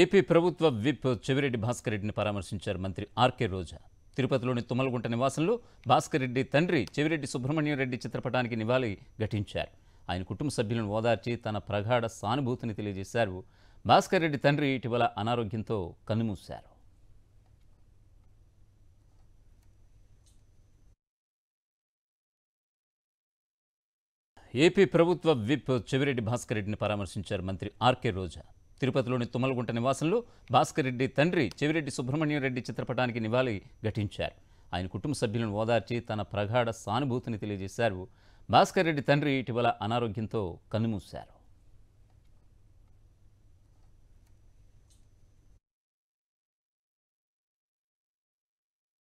AP ప్రభుత్వ whip Chevireddy Bhaskar రెడ్డిని పరామర్శించారు మంత్రి ఆర్కే రోజా తిరుపతిలోని తుమ్మలగుంట నివాసంలో భాస్కర్ రెడ్డి తండ్రి చెవిరెడ్డి సుబ్రహ్మణ్యం రెడ్డి చిత్రపటానికి నివాళి ఘటించారు ఆయన కుటుంబ సభ్యులను ఓదార్చి తన ప్రగాఢ సానుభూతిని తెలియజేశారు భాస్కర్ రెడ్డి తండ్రి ఇటీవల అనారోగ్యంతో కన్నుమూశారు ఏపీ ప్రభుత్వ విప్ చెవిరెడ్డి భాస్కర్ రెడ్డిని పరామర్శించారు మంత్రి ఆర్కే రోజా తిరుపతిలోని తుమ్మలగుంట నివాసంలో భాస్కర్ రెడ్డి తండ్రి చెవిరెడ్డి సుబ్రహ్మణ్యం రెడ్డి చిత్రపటానికి నివాళి ఘటించారు ఆయన కుటుంబ సభ్యులను ఓదార్చి తన ప్రగాఢ సానుభూతిని తెలియజేశారు భాస్కర్ రెడ్డి తండ్రి ఇటీవల అనారోగ్యంతో కన్నుమూశారు